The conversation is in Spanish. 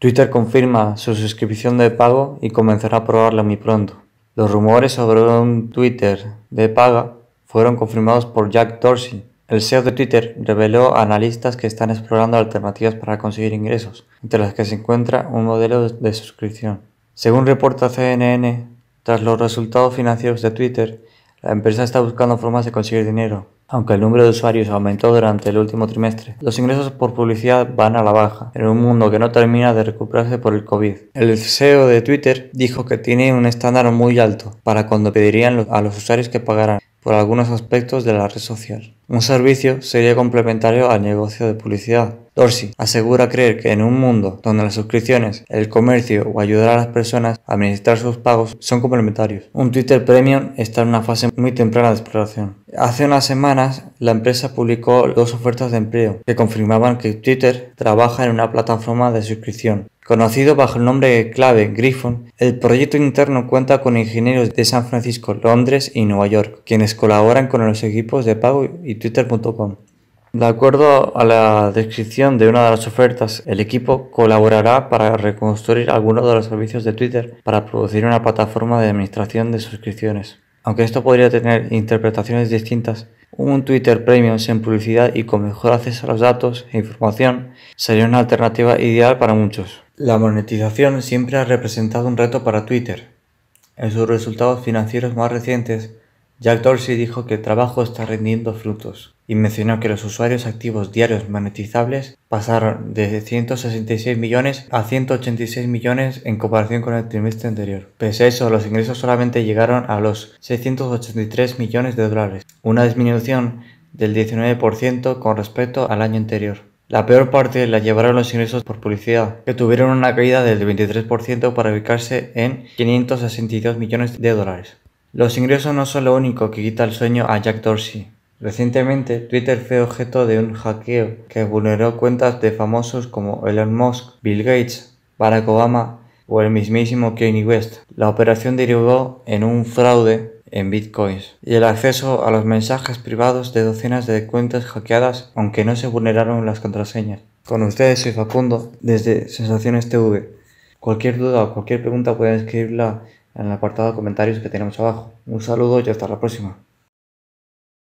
Twitter confirma su suscripción de pago y comenzará a probarla muy pronto. Los rumores sobre un Twitter de paga fueron confirmados por Jack Dorsey. El CEO de Twitter reveló a analistas que están explorando alternativas para conseguir ingresos, entre las que se encuentra un modelo de suscripción. Según reporta CNN, tras los resultados financieros de Twitter, la empresa está buscando formas de conseguir dinero, aunque el número de usuarios aumentó durante el último trimestre. Los ingresos por publicidad van a la baja, en un mundo que no termina de recuperarse por el COVID. El CEO de Twitter dijo que tiene un estándar muy alto para cuando pedirían a los usuarios que pagaran por algunos aspectos de la red social. Un servicio sería complementario al negocio de publicidad. Dorsey asegura creer que en un mundo donde las suscripciones, el comercio o ayudar a las personas a administrar sus pagos son complementarios. Un Twitter Premium está en una fase muy temprana de exploración. Hace unas semanas la empresa publicó dos ofertas de empleo que confirmaban que Twitter trabaja en una plataforma de suscripción. Conocido bajo el nombre clave Griffon, el proyecto interno cuenta con ingenieros de San Francisco, Londres y Nueva York, quienes colaboran con los equipos de pago y twitter.com. De acuerdo a la descripción de una de las ofertas, el equipo colaborará para reconstruir algunos de los servicios de Twitter para producir una plataforma de administración de suscripciones. Aunque esto podría tener interpretaciones distintas, un Twitter Premium sin publicidad y con mejor acceso a los datos e información sería una alternativa ideal para muchos. La monetización siempre ha representado un reto para Twitter. En sus resultados financieros más recientes, Jack Dorsey dijo que el trabajo está rindiendo frutos y mencionó que los usuarios activos diarios monetizables pasaron de 166 millones a 186 millones en comparación con el trimestre anterior. Pese a eso, los ingresos solamente llegaron a los 683 millones de dólares, una disminución del 19% con respecto al año anterior. La peor parte la llevaron los ingresos por publicidad, que tuvieron una caída del 23% para ubicarse en 562 millones de dólares. Los ingresos no son lo único que quita el sueño a Jack Dorsey. Recientemente, Twitter fue objeto de un hackeo que vulneró cuentas de famosos como Elon Musk, Bill Gates, Barack Obama o el mismísimo Kanye West. La operación derivó en un fraude en bitcoins y el acceso a los mensajes privados de docenas de cuentas hackeadas, aunque no se vulneraron las contraseñas. Con ustedes soy Facundo desde Sensaciones TV. Cualquier duda o cualquier pregunta pueden escribirla en el apartado de comentarios que tenemos abajo. Un saludo y hasta la próxima.